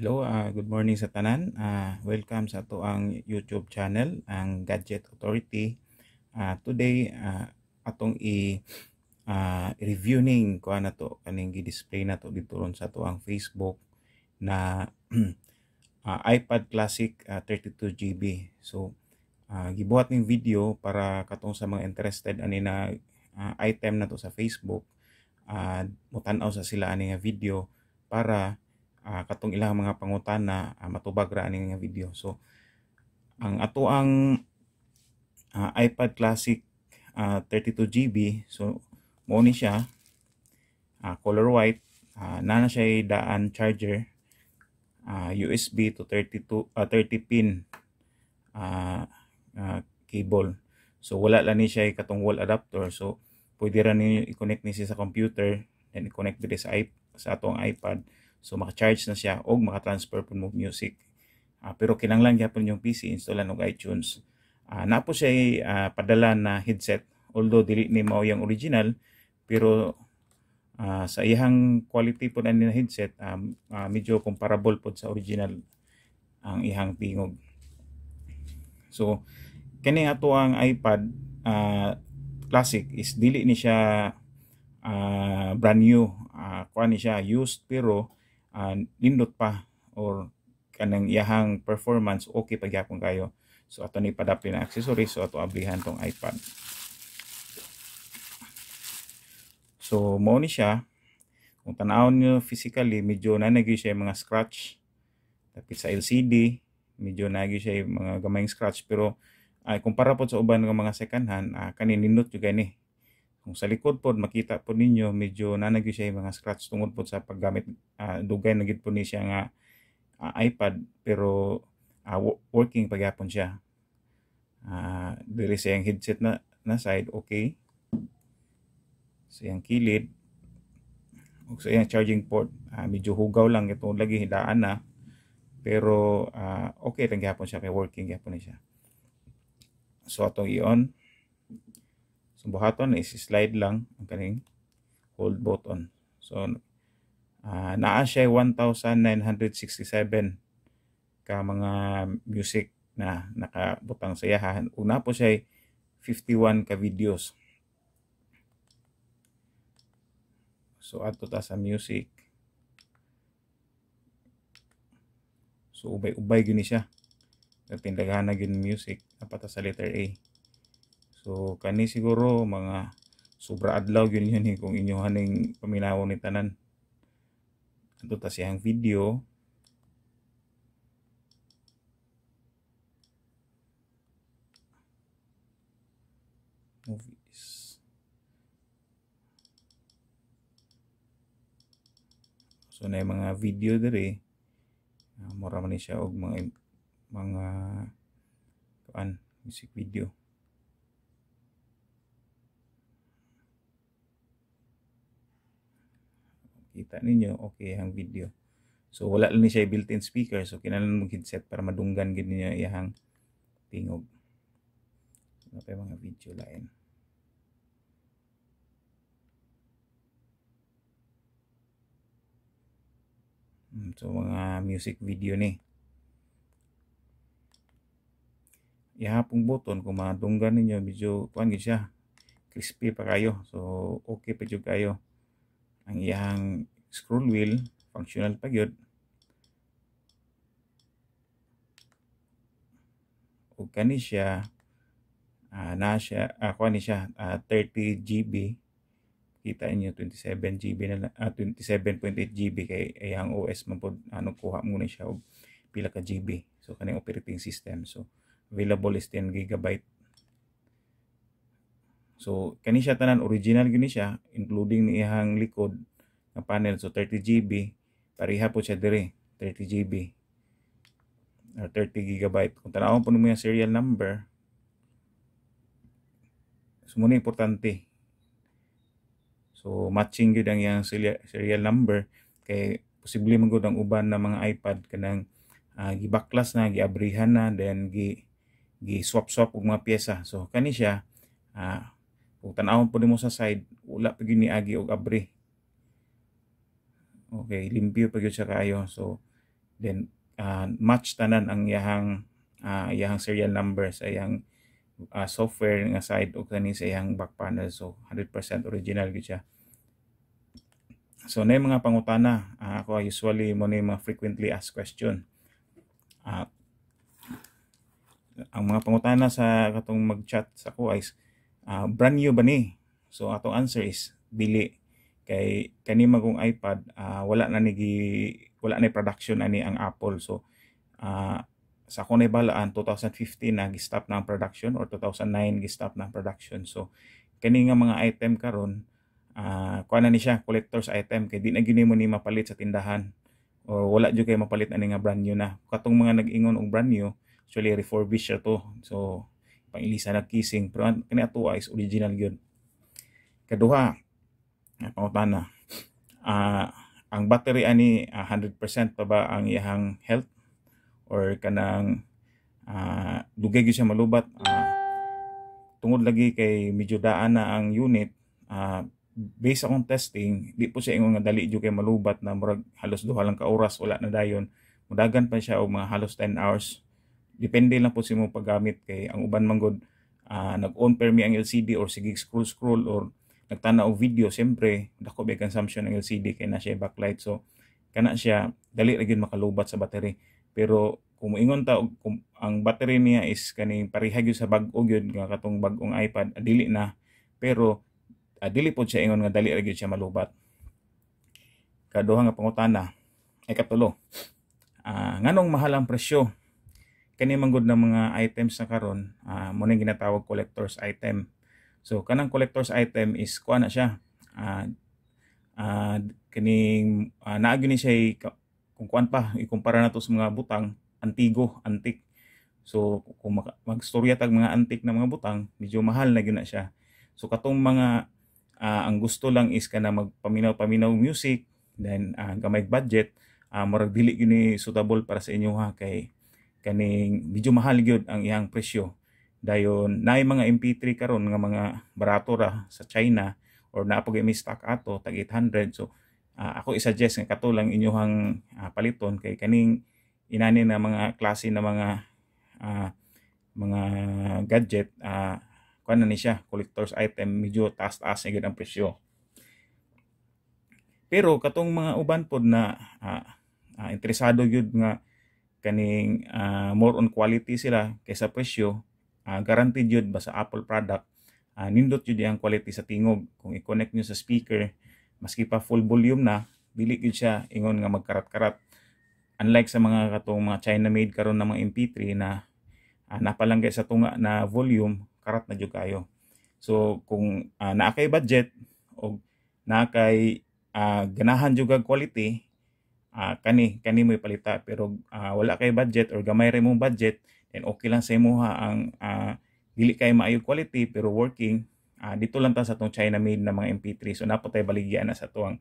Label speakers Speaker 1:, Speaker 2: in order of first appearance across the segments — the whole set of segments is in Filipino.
Speaker 1: Hello, uh, good morning sa tanan. Uh, welcome sa to ang YouTube channel, ang Gadget Authority. Uh, today, uh, atong i uh, ning ko na to kaning gi-display na to dito ron sa to ang Facebook na uh, iPad Classic uh, 32 GB. So, uh, gibuhat ning video para katong sa mga interested ani na uh, item na to sa Facebook, uh, mutan-aw sa sila ani nga video para uh, katong ilang mga pangutana uh, ah, matubag ra ani nga video so ang ato ang uh, iPad Classic uh, 32 GB so mo ni siya uh, color white uh, na siya daan charger uh, USB to 32 uh, 30 pin uh, uh, cable so wala lang ni siya katong wall adapter so pwede ra ninyo i-connect ni siya sa computer then i-connect diri sa, sa atong iPad So maka-charge na siya o maka-transfer po mo music. Uh, pero kinanglan gyapon yung PC installan og iTunes. Uh, na po siya uh, ah, padala na headset although dili ni mao yung original pero uh, sa ihang quality po na ni headset um, uh, medyo comparable po sa original ang ihang tingog. So kani ato ang iPad uh, classic is dili ni siya uh, brand new uh, kuan ni siya used pero uh, nindot pa or kanang yahang performance okay pa gyapon kayo so ato ni padapli na accessory so ato ablihan tong iPad so mo ni siya kung tanawon nyo physically medyo nanagi siya mga scratch tapit sa LCD medyo nagi siya mga gamayng scratch pero ay uh, kumpara po sa uban nga mga second hand uh, ah, kanindot jud gani kung sa likod po, makita po ninyo, medyo nanagyo siya yung mga scratch tungod po sa paggamit. Uh, dugay na po ni siya nga uh, iPad pero uh, working pagyapon siya. Uh, dire sa yung headset na, na side, okay. So yung kilid. O sa yung charging port, uh, medyo hugaw lang. Ito lagi hidaan na. Pero uh, okay lang gyapon siya, kay working gyapon siya. So atong i-on. So, button is slide lang ang kaning hold button. So, uh, naa siya 1,967 ka mga music na nakabutang sa yahan. Una po siya 51 ka videos. So, ato ta sa music. So, ubay-ubay gini siya. Tindagahan na gini music. Napata sa letter A. So kani siguro mga sobra adlaw yun yun eh, kung inyo haning paminawon ni tanan. Ito ta siyang video. Movies. So na mga video dere. Ah, mura man siya og mga mga kuan music video. Kita ninyo, okay ang video. So wala lang ni siya built-in speaker. So kinahanglan mong headset para madunggan gid niya iyang tingog. Ano kay mga video lain. Hmm, so mga music video ni. Ihapong button kung madunggan ninyo medyo kuan siya. Crispy pa kayo. So okay pa kayo ang iyang scroll wheel functional pa gyud ug kani siya uh, na siya ako ah, uh, ni siya uh, 30 GB kita niyo 27 GB na uh, 27.8 GB kay ayang OS man ano ah, kuha mo ni siya og pila ka GB so kaning operating system so available is 10 GB So kani siya tanan original gyud siya including ni ihang likod na panel so 30 GB pareha po siya dire 30 GB or 30 GB kung tanawon po mo serial number so muna importante so matching gyud ang yang serial number kay posible man ang uban na mga iPad kanang uh, gibaklas na giabrihan na then gi gi swap swap og mga piyesa so kani siya uh, kung tanawon po mo sa side, wala pa gyud niagi og abri. Okay, limpyo pa gyud siya kayo. So then uh, match tanan ang iyahang uh, iyahang serial number sa iyang uh, ah, software nga side o kani sa iyang back panel. So 100% original gyud siya. So na mga pangutana, uh, ako usually mo na mga frequently asked question. Uh, ang mga pangutana sa katong mag-chat sa ko is uh, brand new ba ni so atong answer is dili kay kani magong iPad uh, wala na ni wala na production ani ang Apple so uh, sa ako na balaan 2015 na gi-stop na ang production or 2009 gi-stop na ang production so kani nga mga item karon uh, na ni siya collector's item kay di na gyud mo ni mapalit sa tindahan or wala jud kay mapalit ani nga brand new na katong mga nag-ingon og brand new actually refurbished siya to so pailisa na kissing pero ang kaniatuwa is original yun kaduha pangutana uh, ang battery ani uh, ah, 100% pa ba ang iyang health or kanang uh, dugay gyud siya malubat uh, tungod lagi kay medyo daan na ang unit uh, based akong testing di po siya ingon nga dali jud kay malubat na murag halos duha lang ka oras wala na dayon mudagan pa siya og mga halos 10 hours depende lang po sa imong paggamit kay ang uban manggod uh, ah, nag-on per ang LCD or sige scroll scroll or nagtanaw og video siyempre dako ba consumption ang LCD kay na siya backlight so kana siya dali ra gyud makalubat sa battery pero kung ingon ta kung ang battery niya is kaning pareha gyud sa bag-o gyud nga katong bag-ong iPad ah, dili na pero adili ah, po siya ingon nga dali ra gyud siya malubat kaduha nga pangutana ay katulo uh, nganong mahal ang presyo kani manggod na mga items na karon uh, mo ning ginatawag collector's item so kanang collector's item is kuha na siya uh, ah, uh, ah, kining uh, naagyo ni siya kung kuan pa ikumpara na to sa mga butang antigo antik so kung magstorya tag mga antik na mga butang medyo mahal na gyud na siya so katong mga uh, ang gusto lang is kana magpaminaw-paminaw music then uh, gamay budget uh, murag dili gyud ni suitable para sa inyo ha kay kaning medyo mahal gyud ang iyang presyo dayon naay mga MP3 karon nga mga barato ra sa China or naapog mi stock ato tag 800 so uh, ako i-suggest nga kato lang inyuhang uh, ah, paliton kay kaning inani na mga klase na mga uh, mga gadget uh, kuan na ni siya collectors item medyo taas-taas na ang presyo pero katong mga uban pod na uh, uh, interesado gyud nga kaning uh, more on quality sila kaysa presyo uh, guaranteed yun ba sa Apple product uh, nindot yun ang quality sa tingog kung i-connect nyo sa speaker maski pa full volume na dili gyud siya ingon nga magkarat-karat unlike sa mga katong mga China made karon na mga MP3 na uh, napalanggay sa tunga na volume karat na jud kayo so kung uh, naa budget o naa uh, ganahan jud quality uh, kani kani mo ipalita pero uh, wala kay budget or gamay ra imong budget then okay lang sa imuha ang uh, dili kay maayo quality pero working uh, dito lang ta sa tong China made na mga MP3 so napo tay baligya na sa tuang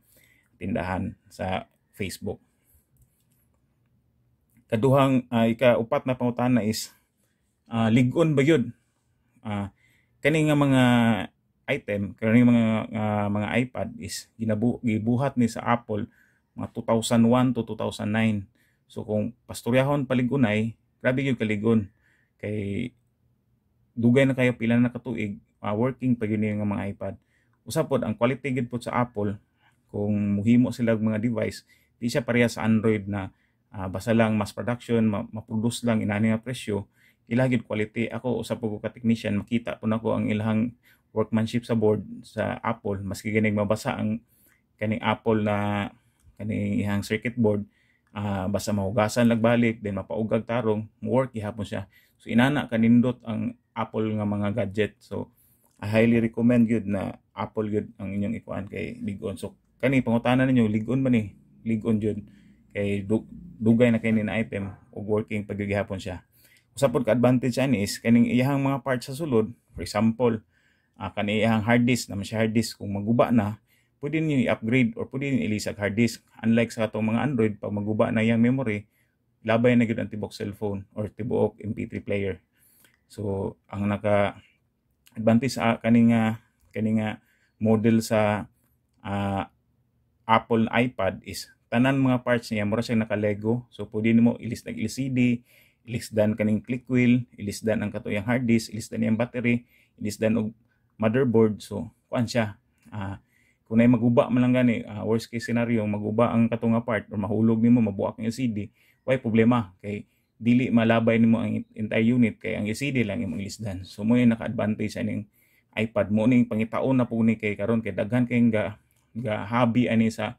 Speaker 1: tindahan sa Facebook kaduhang uh, ika upat na pangutana is uh, ligon ba yun uh, kani nga mga item kani mga uh, mga iPad is ginabu gibuhat ni sa Apple mga 2001 to 2009. So kung pastoryahon paligunay, grabe gyud kaligon kay dugay na kayo pila na katuig uh, working pa yun nga mga iPad. Usapod ang quality gid po sa Apple kung muhimo sila mga device, di siya pareha sa Android na uh, ah, basa lang mass production, ma maproduce lang inani nga presyo, ila quality. Ako usap ko ka technician, makita po ko ang ilang workmanship sa board sa Apple maski ganing mabasa ang kaning Apple na kani ihang circuit board uh, basta mahugasan lagbalik then mapaugag tarong work gihapon siya so inana kanindot ang Apple nga mga gadget so I highly recommend yun na Apple yun ang inyong ikuan kay ligon so kani pangutana ninyo ligon man ni ligon yun kay dugay na kini na item og working pagigihapon siya usapod ka advantage ani is kaning iyahang mga parts sa sulod for example uh, kani iyahang hard disk na siya hard disk kung maguba na pwede niyo i-upgrade or pwede niyo ilisag hard disk. Unlike sa atong mga Android, pag maguba na yung memory, labay na gyud ang tibuok cellphone or tibuok MP3 player. So, ang naka advantage sa kaning nga kaning nga model sa uh, Apple iPad is tanan mga parts niya mura siya naka-Lego. So, pwede nimo ilis nag LCD, ilis dan kaning click wheel, ilis dan ang katuyang hard disk, ilis dan ang battery, ilis dan og motherboard. So, kuan siya. Uh, kung nay maguba man lang gani uh, worst case scenario maguba ang katong part or mahulog nimo mabuak ang LCD why problema kay dili malabay nimo ang entire unit kay ang LCD lang imong ilisdan so mo yung naka-advantage aning iPad mo ning pangitaon na po ni kay karon kay daghan kay nga, nga hobby ani sa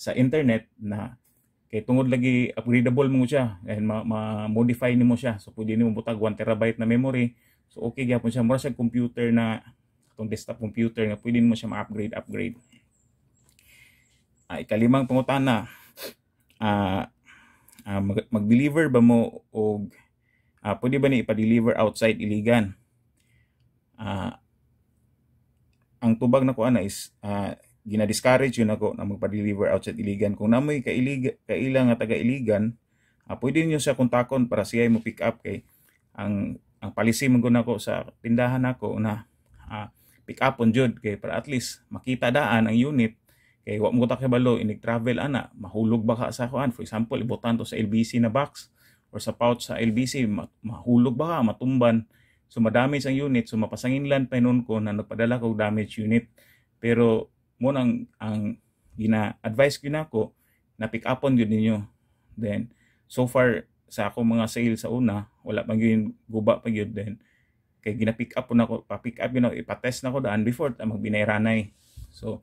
Speaker 1: sa internet na kay tungod lagi upgradable mo siya and ma-modify nimo siya so pwede nimo butag 1 terabyte na memory so okay gyapon siya mura sa computer na itong desktop computer na pwede mo siya ma-upgrade, upgrade. Ah, ikalimang pangutana, ah, uh, mag- deliver ba mo o ah, pwede ba ni ipa-deliver outside Iligan? Ah, ang tubag na ko ana is uh, ginadiscourage yun ako na magpa-deliver outside Iligan. Kung namoy kailiga, kaila nga taga Iligan, ah, pwede niyo siya kontakon para siya mo pick up kay ang ang policy man ko sa tindahan nako na ah, pick up on jud kay para at least makita daan ang unit kay wa mo ta kabalo inig travel ana mahulog ba ka sa kuan for example ibutan to sa LBC na box or sa pouch sa LBC mahulog ba ka matumban so madamage ang unit so mapasanginlan pa noon ko na nagpadala ko damage unit pero mo nang ang gina advice ko na ko na pick up on yun ninyo then so far sa ako mga sale sa una wala pang guba pa yun then kay ginapick up po na ko, pa-pick up yun, know, ipa-test na ko daan before ta ah, magbinayranay. So,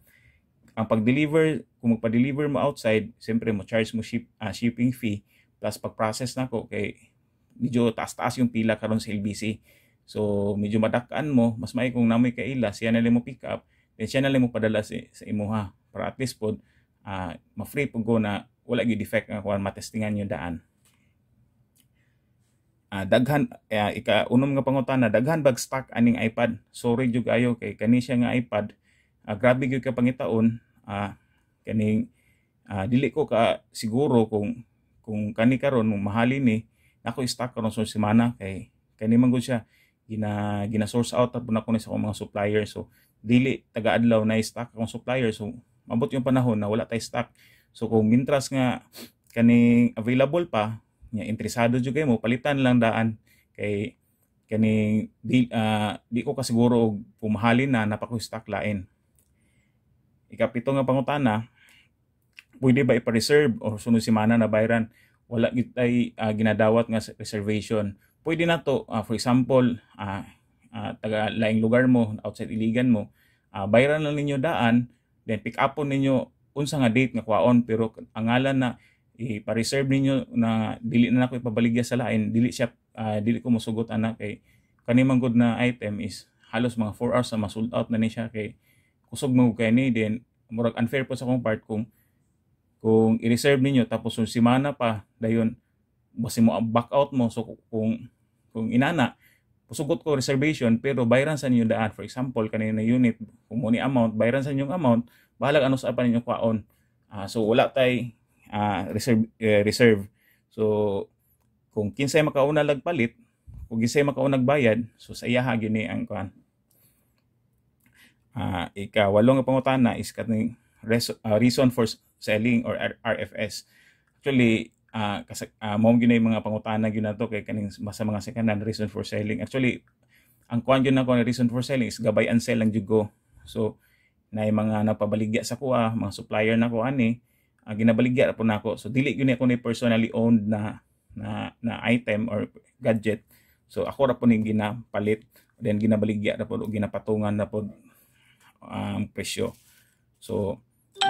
Speaker 1: ang pag-deliver, kung magpa-deliver mo outside, syempre mo charge mo ship, uh, shipping fee, plus pag-process na ko, kay medyo taas-taas yung pila karon sa LBC. So, medyo madakaan mo, mas may kung namoy ila siya na mo pick up, then siya na mo padala sa, sa imuha. Para at least po, uh, ma-free po go na wala yung defect nga kung matestingan yung daan uh, daghan uh, ika unom nga pangutana daghan bag stock aning iPad sorry jud ayo kay kani siya nga iPad uh, grabe gyud ka pangitaon uh, kaning uh, dili ko ka siguro kung kung kani karon mahali ni ako stock karon sa semana kay kani man gud siya gina gina source out tapos na ko ni sa akong mga supplier so dili taga adlaw na stock akong supplier so mabot yung panahon na wala tay stock so kung mintras nga kani available pa nya interesado jud kay mo palitan lang daan kay kani di, uh, di ko kasiguro og pumahalin na napakustak lain ikapito nga pangutana pwede ba ipa-reserve or sunod semana na bayran wala gid tay uh, ah, ginadawat nga reservation pwede na to uh, for example uh, uh, taga laing lugar mo outside iligan mo uh, bayran lang ninyo daan then pick up po ninyo unsa nga date nga kwaon pero ang ngalan na ipa-reserve ninyo na dili na ako ipabaligya sa lain dili siya uh, dili ko mosugot ana kay kanimang good na item is halos mga 4 hours na masold out na ni siya kay kusog mo kay ni then murag unfair po sa akong part kung kung i-reserve ninyo tapos yung semana pa dayon basi mo ah, back out mo so kung kung inana kusugot ko reservation pero bayaran sa ninyo daan for example kanina unit kung mo ni amount bayaran sa ninyong amount bahalag ano sa pa ninyo kwaon uh, ah, so wala tay uh, reserve uh, reserve so kung kinsay makauna lagpalit kung kinsay makauna nagbayad so sa iya gini ang kuan uh, ah, ikawalo nga pangutana is kaning res- uh, ah, reason for selling or RFS actually uh, kas- uh, mao gyud mga pangutana gyud nato kay kaning sa mga second reason for selling actually ang kuan gyud nako reason for selling is gabay and sell lang jud ko so na mga napabaligya sa kuha, mga supplier na ko ani, uh, ginabaligya po nako so dili gyud ako ni personally owned na na, na item or gadget so ako ra po ni ginapalit then ginabaligya ra po ginapatungan na po ah, ang um, presyo so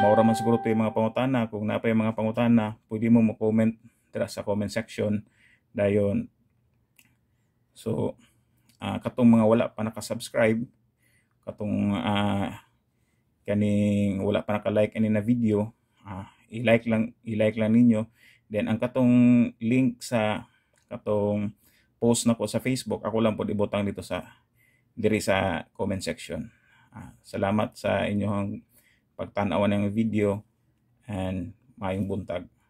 Speaker 1: maura man siguro to yung mga pangutana kung pa napay mga pangutana pwede mo mo-comment dira sa comment section dayon so uh, katong mga wala pa naka-subscribe katong uh, kaning wala pa naka-like ani na video uh, i-like lang i-like lang ninyo then ang katong link sa katong post na ko sa Facebook ako lang po ibutang dito sa diri sa comment section uh, salamat sa inyong pagtan ng video and maayong buntag